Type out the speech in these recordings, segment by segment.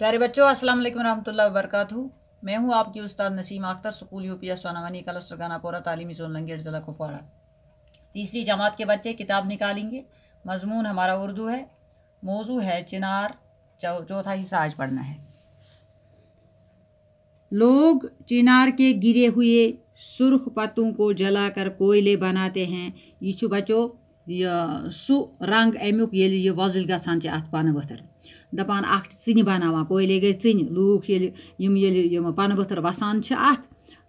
प्यारे बच्चों अस्सलाम वालेकुम रहमतुल्लाह व बरकातहू मैं हूं आपकी उस्ताद नसीम अख्तर स्कूल यूपिया सोनावनी कलस्टर गानापोरा तालीमी जोन लंगेट ज़िला कुपवाड़ा तीसरी जमात के बच्चे किताब निकालेंगे मजमून हमारा उर्दू है मौजू है चिनार चौथा हिस्सा आज पढ़ना है लोग चिनार के गिरे हुए सुर्ख पत्तों को जलाकर कोयले बनाते हैं यह बचो सु रंग अमुक ये वजल ग अत पान वथर दपान अख ژِنہِ بَناوان کویلے گٔے ژِنہِ لوٗکھ ییٚلہِ یِم ییٚلہِ یِم پَنہٕ ؤتھٕر وَسان چھِ اَتھ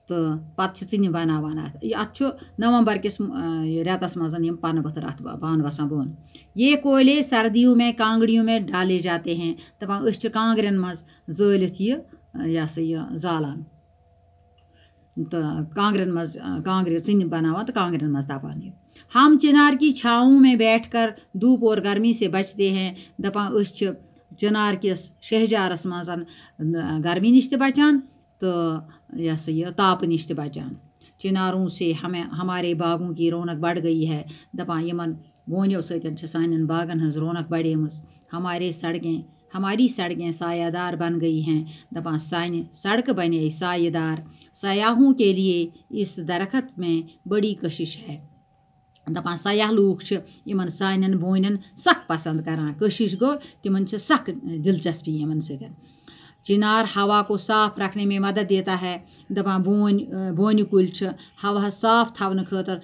تہٕ پَتہٕ چھِ ژِنہِ بَناوان اَتھ اَتھ چھُ نَومبر کِس رٮ۪تَس منٛز یِم پَنہٕ ؤتھٕر اَتھ بانہٕ وَسان بۄن یے کویلے سردیو میں کانٛگڑیو میں ڈالے جاتے ہیں دَپان أسۍ چھِ کانٛگرٮ۪ن منٛز زٲلِتھ یہِ یہِ ہسا یہِ زالان तो कांगरन मज कांगरे सन बनावा तो कांगरन मज दपान यह हम चिनार की छाओं में बैठ कर धूप और गर्मी से बचते हैं दपान चिनार किस शहजारस मज गर्मी नश तचान तो यह सह यह ताप नश तचान चिनारों से हमें हमारे बागों की रौनक बढ़ गई है दपान यमन वोनियों सत सान बागन हज रौनक बढ़ेम हमारे सड़कें हमारी सड़कें सायादार बन गई हैं दबा सान सड़क बने सायेदार सयाहों के लिए इस दरखत में बड़ी कशिश है दपा सयाह लूक इन सान बोन सख पसंद करान कशिश गो तिमन सख दिलचस्पी इन सत चिनार हवा को साफ रखने में मदद देता है दपा बोन बोन कुल हवा साफ थवन खतर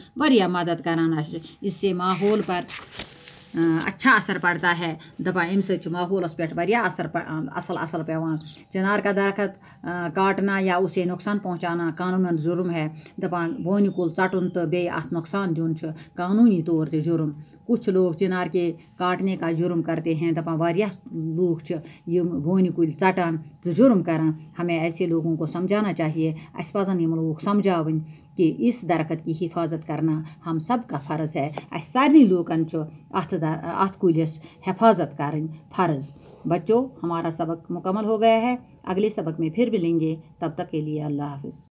मदद करान इससे माहौल पर अच्छा असर पड़ता है दपा अम सो माहौल पे वह असर असल असल पे चिनार का दरखत काटना या उसे नुकसान पहुँचाना कानून जुर्म है दपान बोन कुल चटन तो बे अत नुकसान दिन कानूनी तौर तो जुर्म कुछ लोग चिनार के काटने का जुर्म करते हैं दपान लूख बोन कुल चटान तो जुर्म कर हमें ऐसे लोगों को समझाना चाहिए अस पजन यम समझा कि इस दरखत की हिफाजत करना हम सब का फ़र्ज़ है सारे लूकन अत दर कुलिस हिफाजत करें फ़र्ज़ बच्चों हमारा सबक मुकम्मल हो गया है अगले सबक में फिर मिलेंगे तब तक के लिए अल्लाह हाफिज़